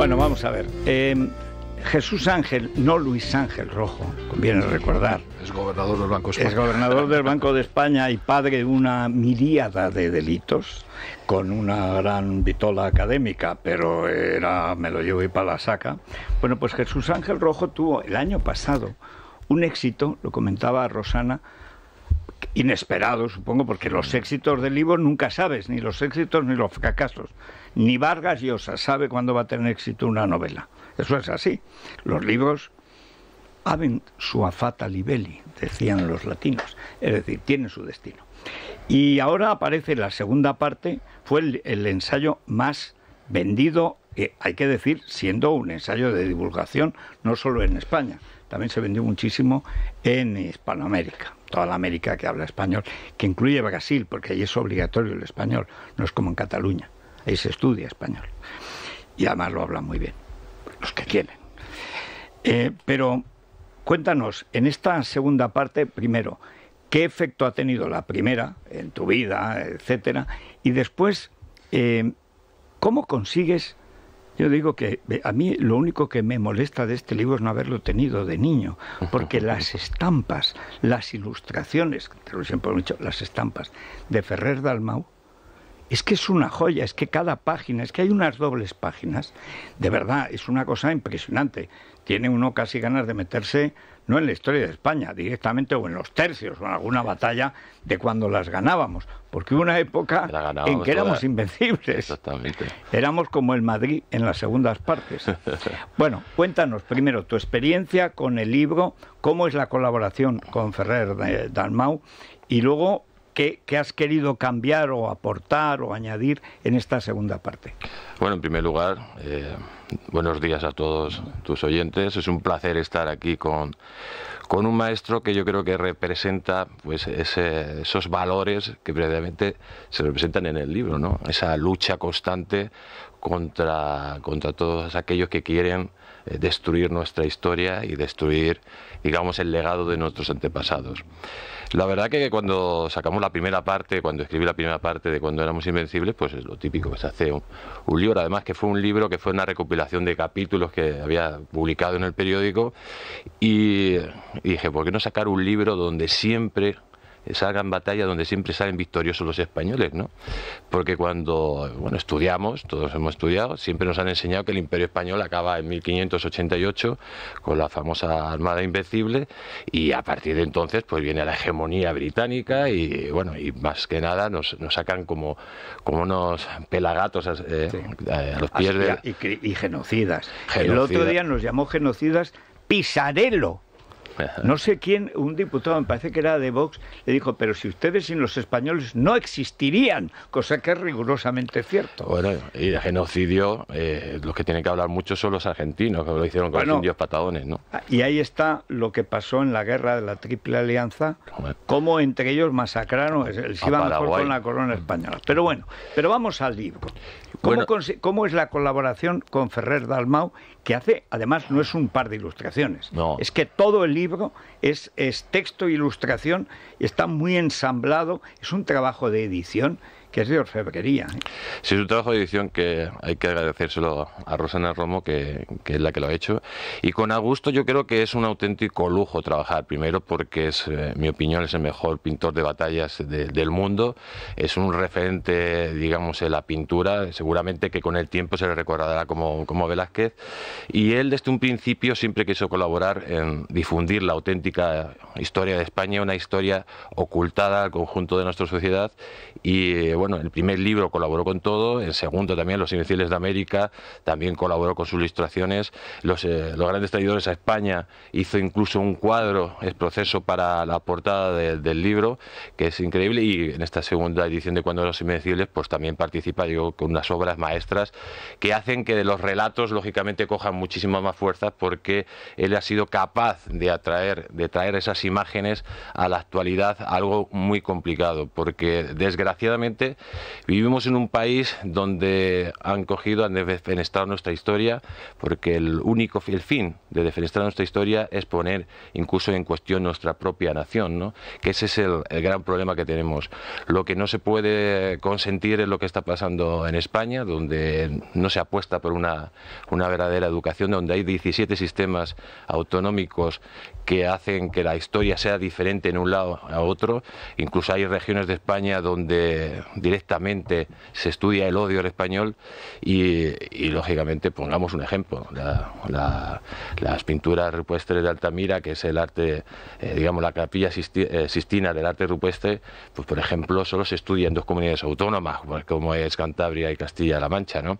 Bueno, vamos a ver. Eh, Jesús Ángel, no Luis Ángel Rojo, conviene recordar. Es gobernador del Banco de España. Es gobernador del Banco de España y padre de una miríada de delitos, con una gran vitola académica, pero era, me lo llevo y para la saca. Bueno, pues Jesús Ángel Rojo tuvo el año pasado un éxito, lo comentaba Rosana, inesperado, supongo, porque los éxitos del libro nunca sabes, ni los éxitos ni los fracasos ni Vargas Llosa sabe cuándo va a tener éxito una novela. Eso es así. Los libros haben su afata libelli, decían los latinos, es decir, tienen su destino. Y ahora aparece la segunda parte, fue el, ensayo más vendido, eh, hay que decir, siendo un ensayo de divulgación no solo en España, también se vendió muchísimo en Hispanoamérica, toda la América que habla español, que incluye Brasil, porque allí es obligatorio el español, no es como en Cataluña. Ahí se estudia español. Y además lo hablan muy bien, los que quieren. Eh, pero cuéntanos, en esta segunda parte, primero, ¿qué efecto ha tenido la primera en tu vida, etcétera? Y después, eh, ¿cómo consigues? Yo digo que a mí lo único que me molesta de este libro es no haberlo tenido de niño, porque las estampas, las ilustraciones, te las estampas de Ferrer Dalmau es que es una joya, es que cada página, es que hay unas dobles páginas, de verdad, es una cosa impresionante. Tiene uno casi ganas de meterse, no en la historia de España, directamente o en los tercios o en alguna batalla de cuando las ganábamos, porque hubo una época en que éramos invencibles. Exactamente. Éramos como el Madrid en las segundas partes. bueno, cuéntanos primero tu experiencia con el libro, cómo es la colaboración con Ferrer Dalmau y luego ¿Qué, has querido cambiar o aportar o añadir en esta segunda parte? Bueno, en primer lugar, eh, buenos días a todos tus oyentes. Es un placer estar aquí con, con un maestro que yo creo que representa pues esos valores que previamente se representan en el libro, ¿no? Esa lucha constante contra, contra todos aquellos que quieren eh, destruir nuestra historia y destruir, digamos, el legado de nuestros antepasados. La verdad que cuando sacamos la primera parte, cuando escribí la primera parte de cuando éramos invencibles, pues es lo típico que pues, se hace un, un, libro. Además que fue un libro que fue una recopilación de capítulos que había publicado en el periódico y y dije, ¿por qué no sacar un libro donde siempre salgan batallas donde siempre salen victoriosos los españoles, ¿no? Porque cuando, bueno, estudiamos, todos hemos estudiado, siempre nos han enseñado que el Imperio Español acaba en 1588 con la famosa Armada Invencible y a partir de entonces pues viene la hegemonía británica y, bueno, y más que nada nos, sacan como, como unos pelagatos eh, a, los pies Y, genocidas. El otro día nos llamó genocidas pisarelo. No sé quién, un diputado, me parece que era de Vox, le dijo, pero si ustedes sin los españoles no existirían, cosa que es rigurosamente cierto. Bueno, y de genocidio, eh, los que tienen que hablar mucho son los argentinos, que lo hicieron con los indios patagones, ¿no? Ah, y ahí está lo que pasó en la guerra de la Triple Alianza, cómo entre ellos masacraron, si iban mejor con la corona española. Pero bueno, pero vamos al libro. ¿Cómo, es la colaboración con Ferrer Dalmau, que hace, además, no es un par de ilustraciones? Es que todo el libro es, es texto e ilustración, está muy ensamblado, es un trabajo de edición que es de orfebrería. ¿eh? Sí, es un trabajo de edición que hay que agradecérselo a Rosana Romo, que, es la que lo ha hecho. Y con Augusto yo creo que es un auténtico lujo trabajar. Primero porque es, eh, mi opinión, es el mejor pintor de batallas del mundo. Es un referente, digamos, en la pintura. Seguramente que con el tiempo se le recordará como, como Velázquez. Y él desde un principio siempre quiso colaborar en difundir la auténtica historia de España, una historia ocultada al conjunto de nuestra sociedad. Y eh, bueno, el primer libro colaboró con todo, el segundo también, Los Invencibles de América, también colaboró con sus ilustraciones. Eh, los, Grandes Traidores a España hizo incluso un cuadro, el proceso para la portada del libro, que es increíble. Y en esta segunda edición de Cuando Los Invencibles, pues también participa yo con unas obras maestras que hacen que los relatos, lógicamente, cojan muchísima más fuerza porque él ha sido capaz de atraer, de traer esas imágenes a la actualidad, algo muy complicado, porque desgraciadamente Vivimos en un país donde han cogido, han defenestrado nuestra historia, porque el único fin de defenestrar nuestra historia es poner incluso en cuestión nuestra propia nación, ¿no? que ese es el, gran problema que tenemos. Lo que no se puede consentir es lo que está pasando en España, donde no se apuesta por una, una verdadera educación, donde hay 17 sistemas autonómicos que hacen que la historia sea diferente en un lado a otro. Incluso hay regiones de España donde directamente se estudia el odio al español y, lógicamente, pongamos un ejemplo, las pinturas rupestres de Altamira, que es el arte, eh, digamos, la capilla eh, sistina del arte rupestre, pues por ejemplo, solo se estudia en dos comunidades autónomas, como es Cantabria y Castilla-La Mancha, ¿no?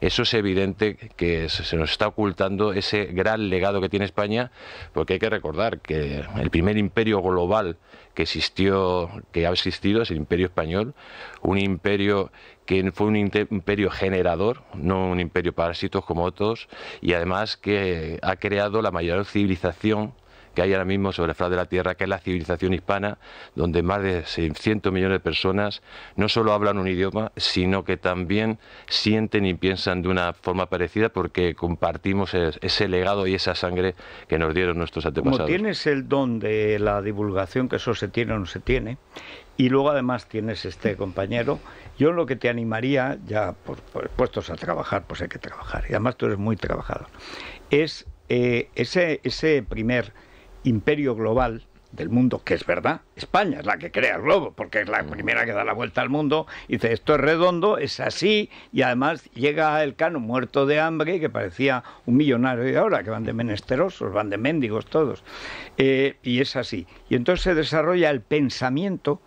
Eso es evidente que se nos está ocultando ese gran legado que tiene España, porque hay que recordar que el primer imperio global que existió, que ha existido, es el imperio español, un imperio que fue un imperio generador, no un imperio parásito como otros, y además que ha creado la mayor civilización que hay ahora mismo sobre el faz de la Tierra, que es la civilización hispana, donde más de 600 millones de personas no solo hablan un idioma, sino que también sienten y piensan de una forma parecida porque compartimos ese, legado y esa sangre que nos dieron nuestros antepasados. tienes el don de la divulgación, que eso se tiene o no se tiene, y luego además tienes este compañero. Yo lo que te animaría, ya por, puestos a trabajar, pues hay que trabajar, y además tú eres muy trabajador, es eh, ese primer imperio global del mundo, que es verdad, España es la que crea el globo, porque es la primera que da la vuelta al mundo, y dice, esto es redondo, es así, y además llega el cano muerto de hambre, que parecía un millonario y ahora, que van de menesterosos, van de mendigos todos, eh, y es así. Y entonces se desarrolla el pensamiento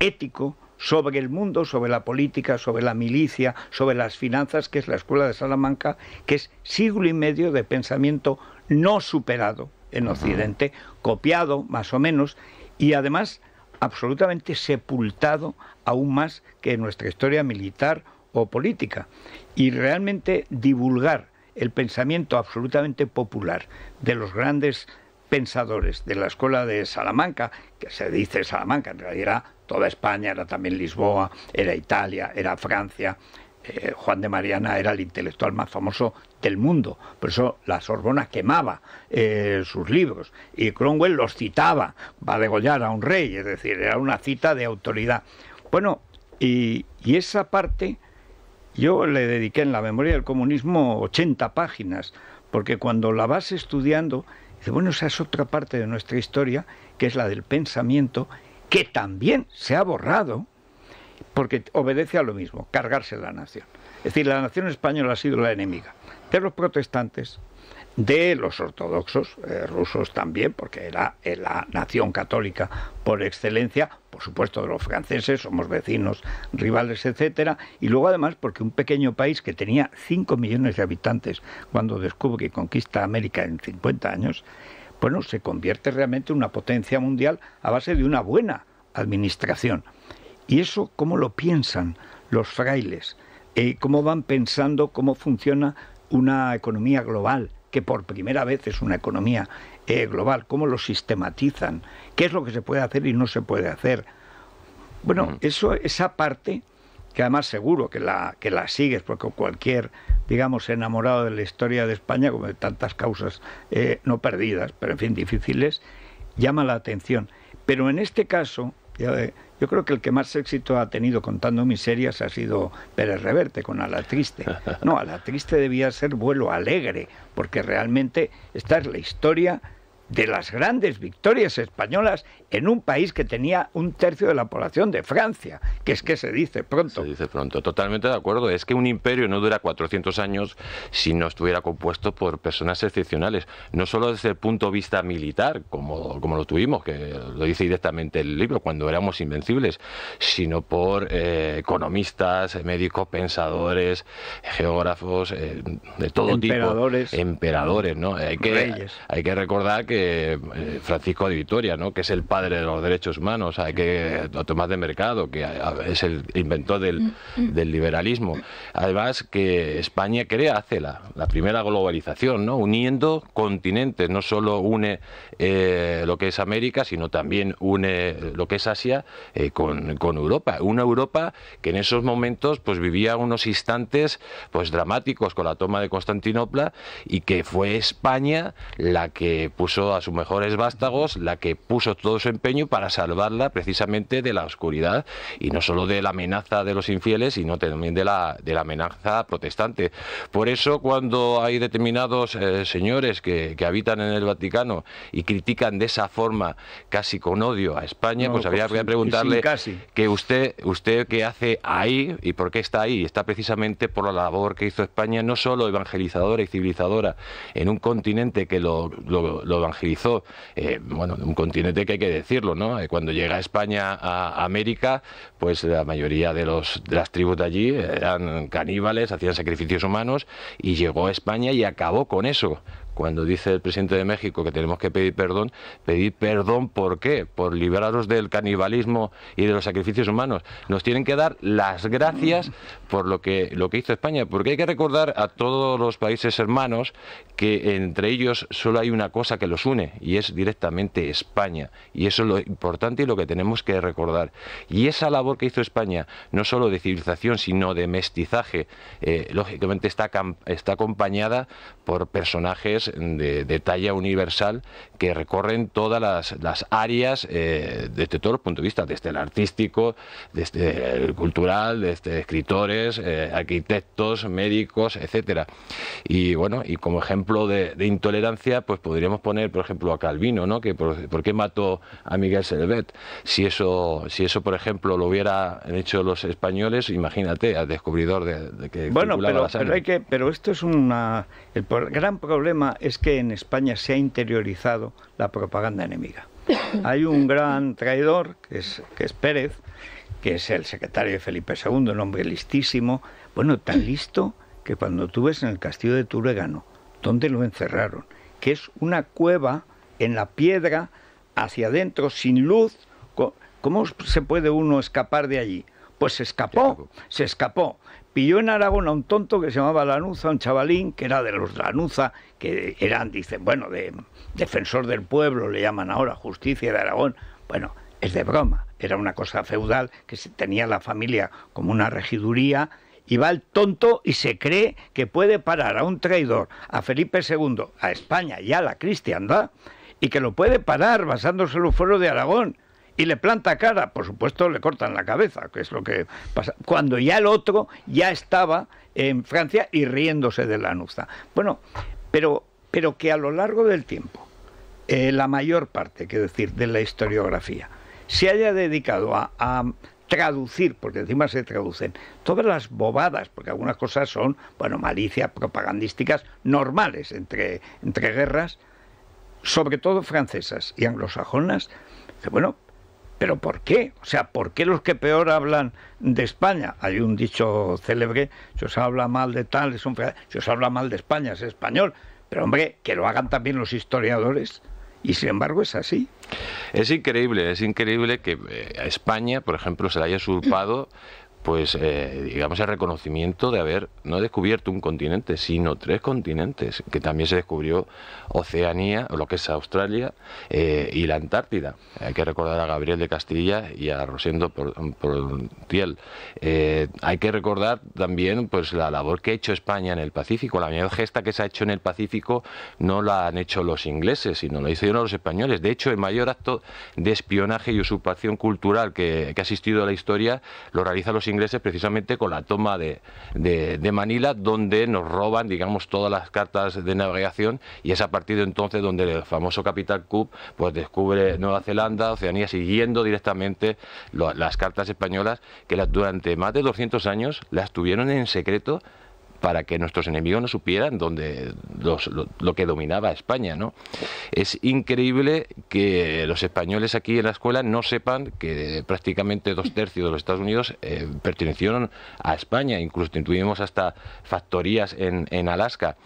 ético sobre el mundo, sobre la política, sobre la milicia, sobre las finanzas, que es la Escuela de Salamanca, que es siglo y medio de pensamiento no superado, en Occidente, copiado más o menos, y además absolutamente sepultado aún más que nuestra historia militar o política. Y realmente divulgar el pensamiento absolutamente popular de los grandes pensadores de la escuela de Salamanca, que se dice Salamanca, en realidad era toda España, era también Lisboa, era Italia, era Francia, eh, Juan de Mariana era el intelectual más famoso del mundo. Por eso la Sorbona quemaba eh, sus libros y Cromwell los citaba va a degollar a un rey, es decir, era una cita de autoridad. Bueno, y, y esa parte yo le dediqué en la memoria del comunismo 80 páginas, porque cuando la vas estudiando, dice, bueno, esa es otra parte de nuestra historia, que es la del pensamiento, que también se ha borrado porque obedece a lo mismo, cargarse la nación. Es decir, la nación española ha sido la enemiga de los protestantes, de los ortodoxos eh, rusos también, porque era eh, la nación católica por excelencia, por supuesto de los franceses, somos vecinos, rivales, etcétera, y luego además porque un pequeño país que tenía 5 millones de habitantes cuando descubre que conquista América en 50 años, bueno, se convierte realmente en una potencia mundial a base de una buena administración. ¿Y eso cómo lo piensan los frailes? Eh, ¿Cómo van pensando cómo funciona una economía global? que por primera vez es una economía eh, global, cómo lo sistematizan, qué es lo que se puede hacer y no se puede hacer. Bueno, mm. eso, esa parte, que además seguro que la, que la sigues, porque cualquier, digamos, enamorado de la historia de España, como de tantas causas eh, no perdidas, pero en fin, difíciles, llama la atención. Pero en este caso, yo creo que el que más éxito ha tenido contando miserias ha sido Pérez Reverte con la Triste. No, la Triste debía ser vuelo alegre, porque realmente esta es la historia de las grandes victorias españolas en un país que tenía un tercio de la población de Francia, que es que se dice pronto. Se dice pronto, totalmente de acuerdo. Es que un imperio no dura 400 años si no estuviera compuesto por personas excepcionales, no solo desde el punto de vista militar, como, como lo tuvimos, que lo dice directamente el libro, cuando éramos invencibles, sino por eh, economistas, médicos, pensadores, geógrafos, eh, de todo tipo. Emperadores. ¿no? hay que recordar que eh, Francisco de Vitoria, ¿no? que es el padre de los derechos humanos, hay que eh, Tomás de Mercado, que eh, es el inventor mm, mm. del, liberalismo. Además que España crea, hace la, primera globalización, ¿no? uniendo continentes, no solo une lo que es América, sino también une lo que es Asia con, con Europa. Una Europa que en esos momentos pues vivía unos instantes pues dramáticos con la toma de Constantinopla y que fue España la que puso a sus mejores vástagos, la que puso todo su empeño para salvarla precisamente de la oscuridad y no solo de la amenaza de los infieles, sino también de la, de la amenaza protestante. Por eso cuando hay determinados eh, señores que, habitan en el Vaticano y critican de esa forma, casi con odio a España, pues habría que preguntarle que usted, usted qué hace ahí y por qué está ahí. Está precisamente por la labor que hizo España, no solo evangelizadora y civilizadora en un continente que lo, lo, lo eh, bueno, un continente que hay que decirlo, ¿no? Eh, cuando llega España a América, pues la mayoría de, los, de las tribus de allí eran caníbales, hacían sacrificios humanos, y llegó a España y acabó con eso, cuando dice el presidente de México que tenemos que pedir perdón, pedir perdón ¿por qué? Por libraros del canibalismo y de los sacrificios humanos. Nos tienen que dar las gracias por lo que, lo que hizo España, porque hay que recordar a todos los países hermanos que entre ellos solo hay una cosa que los une y es directamente España. Y eso es lo importante y lo que tenemos que recordar. Y esa labor que hizo España, no solo de civilización, sino de mestizaje, eh, lógicamente está, está acompañada por personajes de, talla universal que recorren todas las, las áreas eh, desde todos los puntos de vista, desde el artístico, desde el cultural, desde escritores, eh, arquitectos, médicos, etcétera. Y bueno, y como ejemplo de, intolerancia, pues podríamos poner, por ejemplo, a Calvino, ¿no? Que por, qué mató a Miguel Servet? Si eso, si eso, por ejemplo, lo hubiera hecho los españoles, imagínate, al descubridor de, que bueno, pero, pero hay que, pero esto es una el gran problema es que en España se ha interiorizado la propaganda enemiga. Hay un gran traidor, que es, Pérez, que es el secretario de Felipe II, un hombre listísimo, bueno, tan listo que cuando tú ves en el castillo de Turégano, ¿dónde lo encerraron, que es una cueva en la piedra, hacia adentro, sin luz, ¿cómo se puede uno escapar de allí? Pues se escapó, se escapó yo en Aragón a un tonto que se llamaba Lanuza, un chavalín que era de los Lanuza, que eran, dicen, bueno, de defensor del pueblo, le llaman ahora, justicia de Aragón. Bueno, es de broma, era una cosa feudal que tenía la familia como una regiduría. Y va el tonto y se cree que puede parar a un traidor, a Felipe II, a España y a la cristiandad, y que lo puede parar basándose en los fueros de Aragón y le planta cara, por supuesto le cortan la cabeza, que es lo que pasa, cuando ya el otro ya estaba en Francia y riéndose de la nuza. Bueno, pero, pero que a lo largo del tiempo, eh, la mayor parte, que decir, de la historiografía, se haya dedicado a, traducir, porque encima se traducen, todas las bobadas, porque algunas cosas son, bueno, malicias propagandísticas normales entre, entre guerras, sobre todo francesas y anglosajonas, que bueno, ¿Pero por qué? O sea, ¿por qué los que peor hablan de España? Hay un dicho célebre, si os habla mal de tal, es un... si os habla mal de España, es español. Pero hombre, que lo hagan también los historiadores. Y sin embargo es así. Es increíble, es increíble que eh, a España, por ejemplo, se la haya usurpado pues eh, digamos el reconocimiento de haber no descubierto un continente, sino tres continentes, que también se descubrió Oceanía, lo que es Australia, eh, y la Antártida. Hay que recordar a Gabriel de Castilla y a Rosendo Portiel. Eh, hay que recordar también pues la labor que ha hecho España en el Pacífico, la mayor gesta que se ha hecho en el Pacífico no la han hecho los ingleses, sino lo hicieron los españoles. De hecho, el mayor acto de espionaje y usurpación cultural que, ha asistido a la historia lo realizan los ingleses precisamente con la toma de, de, Manila, donde nos roban, digamos, todas las cartas de navegación y es a partir de entonces donde el famoso Capital Cook pues, descubre Nueva Zelanda, Oceanía, siguiendo directamente las cartas españolas que durante más de 200 años las tuvieron en secreto para que nuestros enemigos no supieran dónde lo, que dominaba España, ¿no? Es increíble que los españoles aquí en la escuela no sepan que prácticamente dos tercios de los Estados Unidos eh, pertenecieron a España, incluso tuvimos hasta factorías en, en Alaska.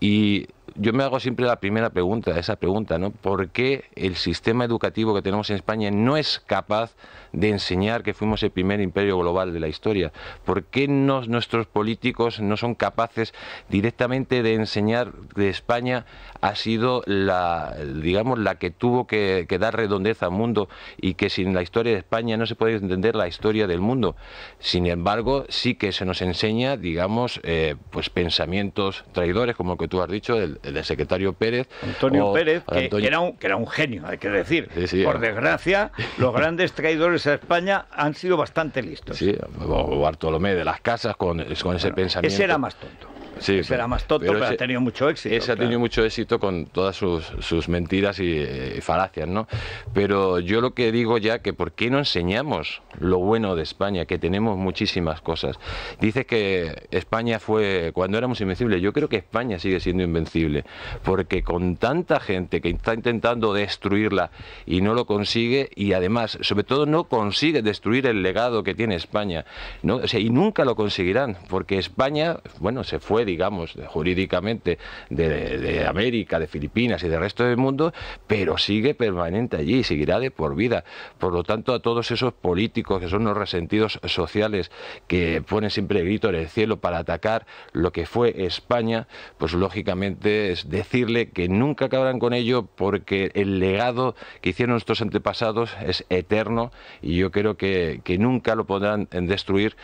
Y yo me hago siempre la primera pregunta, esa pregunta, ¿no? ¿Por qué el sistema educativo que tenemos en España no es capaz de enseñar que fuimos el primer imperio global de la historia? ¿Por qué nuestros políticos no son capaces directamente de enseñar que España ha sido la, digamos, la que tuvo que, dar redondez al mundo y que sin la historia de España no se puede entender la historia del mundo? Sin embargo, sí que se nos enseña, digamos, eh, pues pensamientos traidores, como lo que tú has dicho, el, el secretario Pérez. Antonio Pérez, que, era un, genio, hay que decir. Por eh. desgracia, los grandes traidores a España han sido bastante listos. Sí, Bartolomé de las Casas con, ese pensamiento. Ese era más tonto. Sí, más tonto, pero, ha tenido mucho éxito. Ese ha tenido mucho éxito con todas sus, mentiras eh, y, falacias, ¿no? Pero yo lo que digo ya que ¿por qué no enseñamos lo bueno de España? Que tenemos muchísimas cosas. Dices que España fue, cuando éramos invencibles, yo creo que España sigue siendo invencible, porque con tanta gente que está intentando destruirla y no lo consigue, y además, sobre todo, no consigue destruir el legado que tiene España, ¿no? y nunca lo conseguirán, porque España, bueno, se fue digamos, jurídicamente de, América, de Filipinas y del resto del mundo, pero sigue permanente allí, seguirá de por vida. Por lo tanto, a todos esos políticos que son los resentidos sociales que ponen siempre el grito en el cielo para atacar lo que fue España, pues lógicamente es decirle que nunca acabarán con ello porque el legado que hicieron nuestros antepasados es eterno y yo creo que nunca lo podrán destruir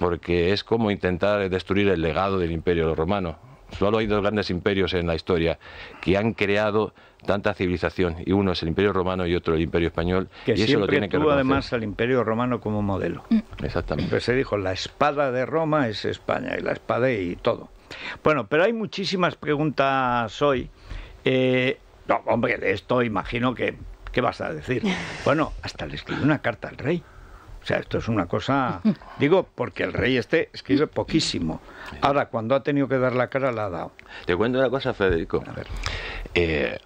porque es como intentar destruir el legado del imperio romano. Solo hay dos grandes imperios en la historia que han creado tanta civilización y uno es el imperio romano y otro el imperio español y eso lo tiene que tuvo además al imperio romano como modelo mm. exactamente pues se dijo la espada de Roma es España y la espada y todo bueno pero hay muchísimas preguntas hoy eh, no hombre de esto imagino que qué vas a decir bueno hasta le escribí una carta al rey sea, esto es una cosa, digo, porque el rey este escribe poquísimo. Ahora, cuando ha tenido que dar la cara, la ha dado. Te cuento una cosa, Federico. Eh,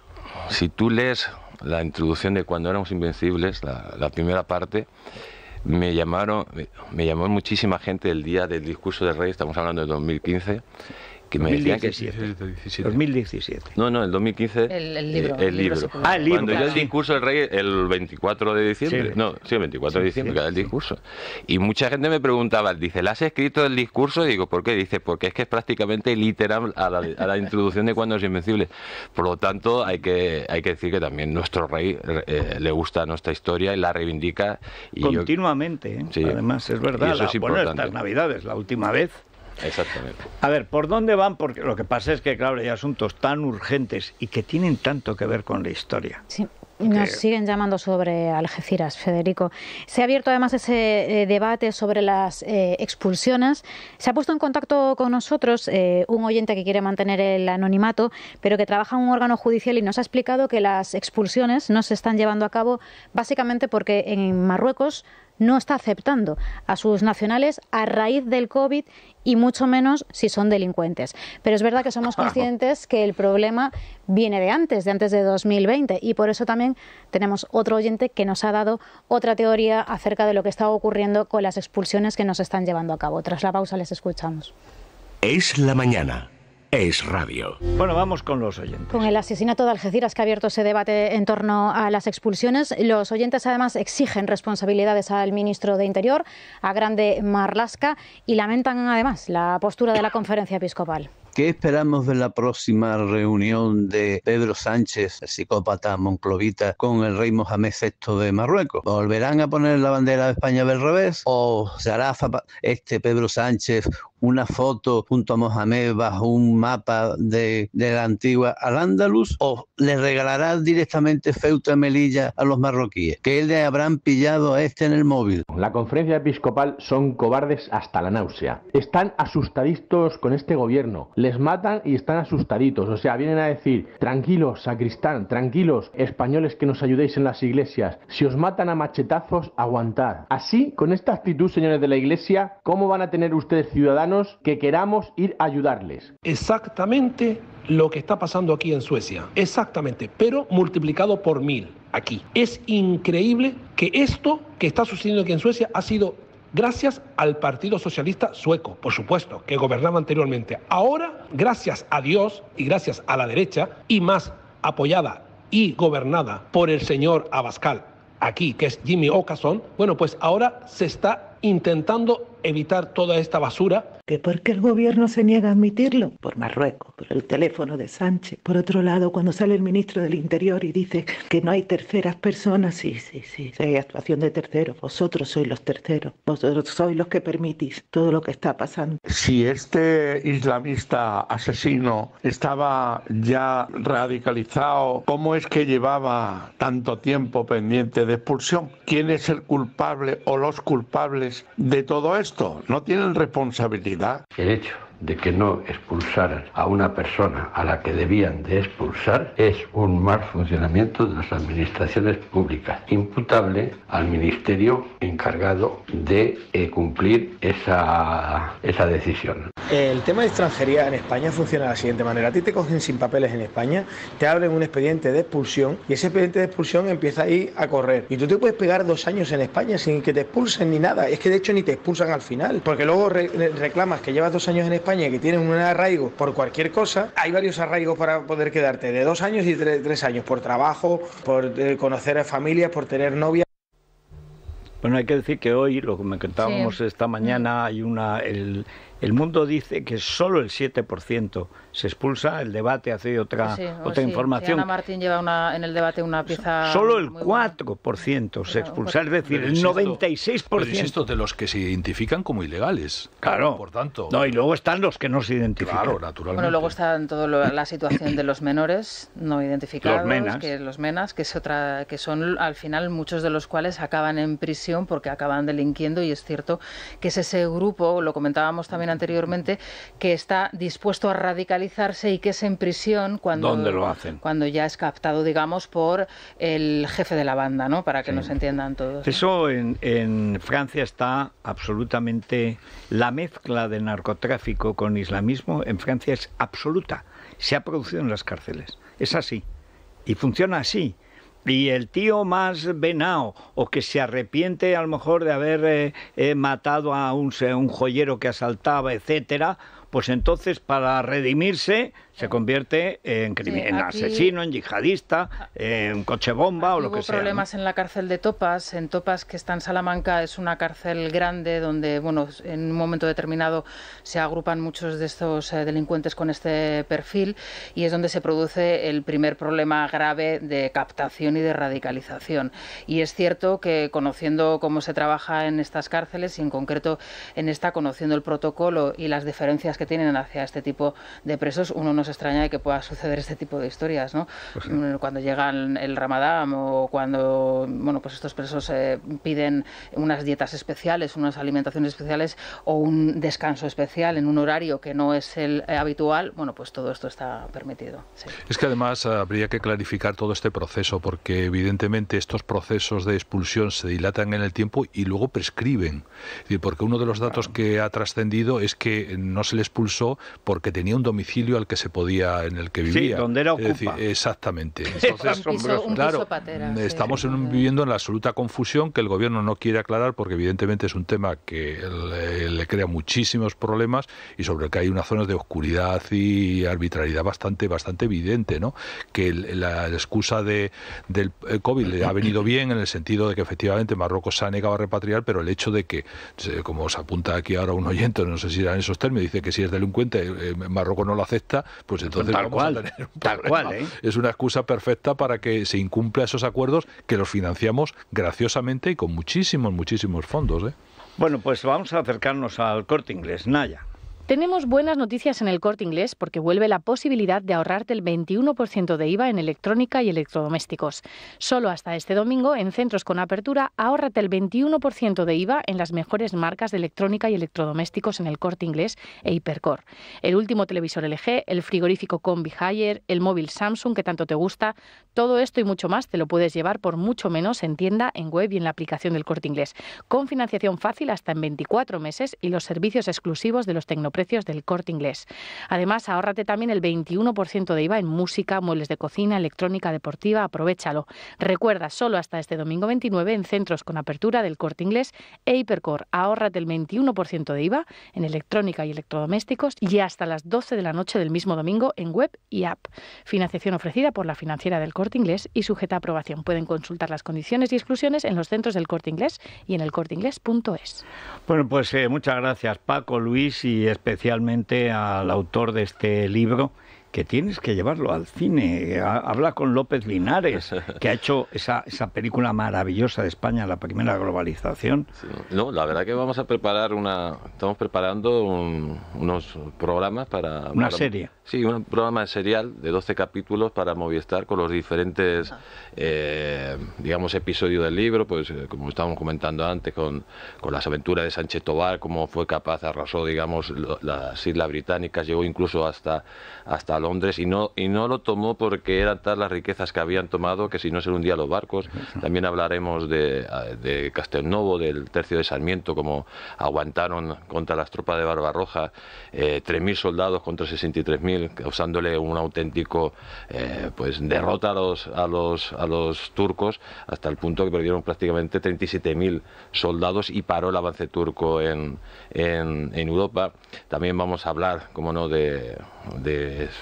si tú lees la introducción de Cuando éramos invencibles, la, primera parte, me llamaron, me, llamó muchísima gente el día del discurso del rey, estamos hablando de 2015, que me Decían que, 2017. No, no, el 2015. El, libro. Eh, el, libro. Ah, libro. Cuando yo el discurso del rey, el 24 de diciembre. no, sí, el 24 de diciembre, que era el discurso. Y mucha gente me preguntaba, dice, ¿la has escrito el discurso? Y digo, ¿por qué? Dice, porque es que es prácticamente literal a la, introducción de Cuando es Invencible. Por lo tanto, hay que, hay que decir que también nuestro rey eh, le gusta nuestra historia y la reivindica. Y Continuamente, ¿eh? además, es verdad. Y eso es importante. Bueno, estas navidades, la última vez Exactamente. A ver, ¿por dónde van? Porque lo que pasa es que, claro, hay asuntos tan urgentes y que tienen tanto que ver con la historia. Sí. Nos siguen llamando sobre Algeciras, Federico. Se ha abierto además ese eh, debate sobre las eh, expulsiones. Se ha puesto en contacto con nosotros eh, un oyente que quiere mantener el anonimato, pero que trabaja en un órgano judicial y nos ha explicado que las expulsiones no se están llevando a cabo básicamente porque en Marruecos no está aceptando a sus nacionales a raíz del COVID y mucho menos si son delincuentes. Pero es verdad que somos conscientes que el problema viene de antes, de antes de 2020, y por eso también tenemos otro oyente que nos ha dado otra teoría acerca de lo que está ocurriendo con las expulsiones que nos están llevando a cabo. Tras la pausa les escuchamos. Es la mañana es radio. Bueno, vamos con los oyentes. Con el asesinato de Algeciras que ha abierto ese debate en torno a las expulsiones, los oyentes además exigen responsabilidades al ministro de Interior, a Grande Marlasca, y lamentan además la postura de la conferencia episcopal. ¿Qué esperamos de la próxima reunión de Pedro Sánchez, el psicópata monclovita, con el rey Mohamed VI de Marruecos? ¿Volverán a poner la bandera de España del revés? ¿O se hará este Pedro Sánchez una foto junto a Mohamed bajo un mapa de, la antigua Al-Ándalus o le regalará directamente Feuta Melilla a los marroquíes, que le habrán pillado a este en el móvil. La conferencia episcopal son cobardes hasta la náusea. Están asustaditos con este gobierno. Les matan y están asustaditos. O sea, vienen a decir, tranquilos, sacristán, tranquilos, españoles que nos ayudéis en las iglesias. Si os matan a machetazos, aguantar Así, con esta actitud, señores de la iglesia, ¿cómo van a tener ustedes ciudadanos? que queramos ir a ayudarles. Exactamente lo que está pasando aquí en Suecia, exactamente, pero multiplicado por mil aquí. Es increíble que esto que está sucediendo aquí en Suecia ha sido gracias al Partido Socialista Sueco, por supuesto, que gobernaba anteriormente. Ahora, gracias a Dios y gracias a la derecha, y más apoyada y gobernada por el señor Abascal aquí, que es Jimmy Ocasson, bueno, pues ahora se está intentando evitar toda esta basura? Que porque el gobierno se niega a admitirlo, por Marruecos, por el teléfono de Sánchez. Por otro lado, cuando sale el ministro del Interior y dice que no hay terceras personas, sí, sí, sí, hay actuación de terceros. Vosotros sois los terceros, vosotros sois los que permitís todo lo que está pasando. Si este islamista asesino estaba ya radicalizado, ¿cómo es que llevaba tanto tiempo pendiente de expulsión? ¿Quién es el culpable o los culpables de todo esto? ¿No tienen responsabilidad? derecho de que no expulsaran a una persona a la que debían de expulsar es un mal funcionamiento de las administraciones públicas, imputable al ministerio encargado de eh, cumplir esa, esa decisión. El tema de extranjería en España funciona de la siguiente manera. A ti te cogen sin papeles en España, te abren un expediente de expulsión y ese expediente de expulsión empieza ahí a correr. Y tú te puedes pegar dos años en España sin que te expulsen ni nada. Es que de hecho ni te expulsan al final, porque luego reclamas que llevas dos años en España que tienen un arraigo por cualquier cosa, hay varios arraigos para poder quedarte, de dos años y tres, años, por trabajo, por eh, conocer a familias, por tener novia. Bueno, hay que decir que hoy, lo que me contábamos esta mañana, hay una el mundo dice que solo el 7% se expulsa. El debate hace otra, otra información. Ana Martín lleva una, en el debate una pieza. Solo el 4% se expulsa, es decir, el insisto, 96%. Insisto, de los que se identifican como ilegales. Claro. Por tanto. No, y luego están los que no se identifican. Claro, naturalmente. Bueno, luego está toda la situación de los menores no identificados, los menas. que los menas, que es otra, que son al final muchos de los cuales acaban en prisión porque acaban delinquiendo y es cierto que es ese grupo, lo comentábamos también anteriormente, que está dispuesto a radicalizarse y que es en prisión cuando, cuando ya es captado, digamos, por el jefe de la banda, ¿no? Para que nos entiendan todos. Eso en, en Francia está absolutamente... La mezcla de narcotráfico con islamismo en Francia es absoluta. Se ha producido en las cárceles. Es así. Y funciona así y el tío más venao o que se arrepiente a lo mejor de haber eh, eh, matado a un, un joyero que asaltaba, etcétera, pues entonces para redimirse se convierte en, asesino, en yihadista, en coche bomba o lo que sea. Hay problemas en la cárcel de Topas, en Topas que está en Salamanca, es una cárcel grande donde, bueno, en un momento determinado se agrupan muchos de estos eh, delincuentes con este perfil y es donde se produce el primer problema grave de captación y de radicalización. Y es cierto que conociendo cómo se trabaja en estas cárceles y en concreto en esta, conociendo el protocolo y las diferencias que tienen hacia este tipo de presos, uno no se extraña de que pueda suceder este tipo de historias, ¿no? Pues mm, cuando llegan el Ramadán o cuando, bueno, pues estos presos eh, piden unas dietas especiales, unas alimentaciones especiales o un descanso especial en un horario que no es el eh, habitual, bueno, pues todo esto está permitido. Es que además eh, habría que clarificar todo este proceso porque evidentemente estos procesos de expulsión se dilatan en el tiempo y luego prescriben. Porque uno de los datos que ha trascendido es que no se les expulsó porque tenía un domicilio al que se podía, en el que vivía. Sí, donde era exactamente. Entonces, claro, estamos viviendo en la absoluta confusión que el gobierno no quiere aclarar porque evidentemente es un tema que le, crea muchísimos problemas y sobre el que hay unas zonas de oscuridad y arbitrariedad bastante, bastante evidente, ¿no? Que la, excusa de, del eh, COVID le ha venido bien en el sentido de que efectivamente Marruecos se ha negado a repatriar, pero el hecho de que, como se apunta aquí ahora un oyente, no sé si eran esos términos, dice que si es delincuente, eh, eh, Marruecos no lo acepta, pues, pues entonces tal cual, a tener ¿eh? Es una excusa perfecta para que se incumpla esos acuerdos que los financiamos graciosamente y con muchísimos, muchísimos fondos. Bueno, pues vamos a acercarnos al corte inglés. Naya. Tenemos buenas noticias en el corte inglés porque vuelve la posibilidad de ahorrarte el 21% de IVA en electrónica y electrodomésticos. Solo hasta este domingo, en centros con apertura, ahórrate el 21% de IVA en las mejores marcas de electrónica y electrodomésticos en el corte inglés e Hipercore. El último televisor LG, el frigorífico Combi Hire, el móvil Samsung que tanto te gusta, todo esto y mucho más te lo puedes llevar por mucho menos en tienda, en web y en la aplicación del corte inglés, con financiación fácil hasta en 24 meses y los servicios exclusivos de los tecno precios del corte inglés. Además, ahórrate también el 21% de IVA en música, muebles de cocina, electrónica deportiva. Aprovechalo. Recuerda, solo hasta este domingo 29 en centros con apertura del corte inglés e Hipercore. Ahórrate el 21% de IVA en electrónica y electrodomésticos y hasta las 12 de la noche del mismo domingo en web y app. Financiación ofrecida por la financiera del corte inglés y sujeta a aprobación. Pueden consultar las condiciones y exclusiones en los centros del corte inglés y en elcorteinglés.es. Bueno, pues eh, muchas gracias Paco, Luis y especialmente al autor de este libro que tienes que llevarlo al cine. Habla con López Linares, que ha hecho esa, esa película maravillosa de España, la primera globalización. No, la verdad que vamos a preparar una. Estamos preparando unos programas para. Una serie. Sí, un programa serial de 12 capítulos para Movistar con los diferentes, eh, digamos, episodios del libro, pues eh, como estábamos comentando antes, con, con las aventuras de Sánchez Tobar, cómo fue capaz, arrasó, digamos, las islas británicas, llegó incluso hasta, hasta Londres y no, y no lo tomó porque eran tal las riquezas que habían tomado que si no se hundían los barcos. También hablaremos de, ah, de Castelnovo, del tercio de Sarmiento, como aguantaron contra las tropas de Barbarroja 3.000 eh, soldados contra 63.000, causándole un auténtico eh, pues derrota a los, a, los, a los turcos hasta el punto que perdieron prácticamente 37.000 soldados y paró el avance turco en, Europa. También vamos a hablar, como no, de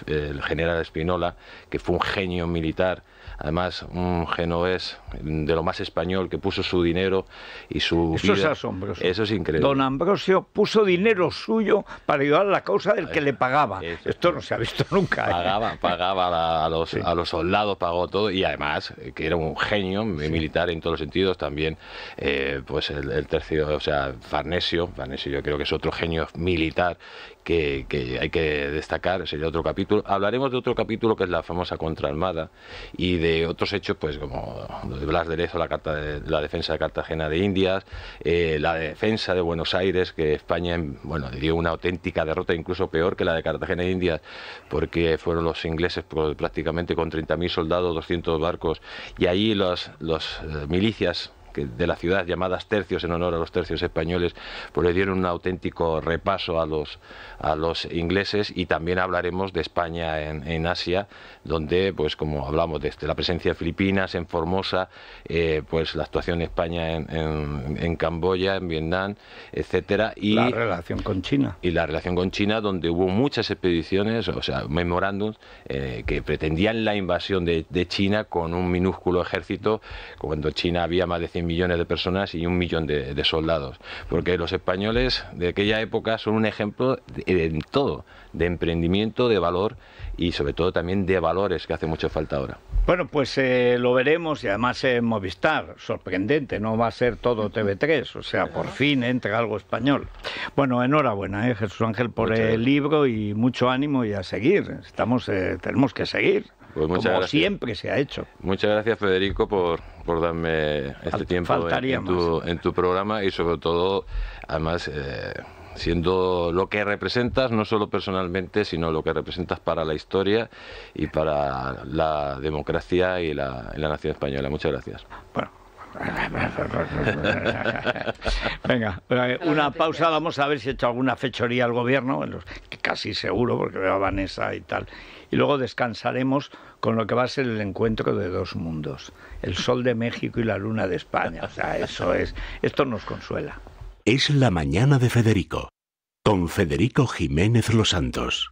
el general Espinola, que fue un genio militar, además un genovés de lo más español, que puso su dinero y su. Eso es asombroso. Eso es increíble. Don Ambrosio puso dinero suyo para ayudar a la causa del que le pagaba. Esto no se ha visto nunca. ¿eh? Pagaba, pagaba a, los, a los soldados, pagó todo y además, eh, que era un genio militar en todos los sentidos, también, eh, pues el, tercio, o sea, Farnesio, Farnesio yo creo que es otro genio militar que, hay que destacar, sería otro capítulo. Hablaremos de otro capítulo que es la famosa contraarmada y de otros hechos, pues como Blas de Lezo, la, de, la defensa de Cartagena de Indias, eh, la defensa de Buenos Aires, que España, em, bueno, dio una auténtica derrota, incluso peor que la de Cartagena de Indias, porque fueron los ingleses prácticamente con 30.000 soldados, 200 barcos, y ahí las eh, milicias de la ciudad llamadas tercios en honor a los tercios españoles, pues le dieron un auténtico repaso a los, a los ingleses y también hablaremos de España en, Asia, donde, pues como hablamos de la presencia de Filipinas, en Formosa, eh, pues la actuación de España en, en, Camboya, en Vietnam, etcétera y la relación con China y la relación con China, donde hubo muchas expediciones, o sea, memorándums eh, que pretendían la invasión de, de China con un minúsculo ejército cuando China había más de millones de personas y un millón de, soldados. Porque los españoles de aquella época son un ejemplo de, todo, de emprendimiento, de valor y sobre todo también de valores que hace mucho falta ahora. Bueno, pues eh, lo veremos y además en Movistar, sorprendente, no va a ser todo TV3, o sea, por fin entra algo español. Bueno, enhorabuena, eh, Jesús Ángel, por el libro y mucho ánimo y a seguir, Estamos, eh, tenemos que seguir. Pues como siempre se ha hecho. Muchas gracias, Federico, por, por darme este tiempo en, tu, programa y sobre todo, además, eh, siendo lo que representas, no solo personalmente, sino lo que representas para la historia y para la democracia y la, nación española. Muchas gracias. Bueno. Venga, eh, una pausa, vamos a ver si he hecho alguna fechoría al gobierno, casi seguro, porque veo a Vanessa y tal y luego descansaremos con lo que va a ser el encuentro de dos mundos, el sol de México y la luna de España. O sea, eso es, esto nos consuela. Es la mañana de Federico, con Federico Jiménez Los Santos.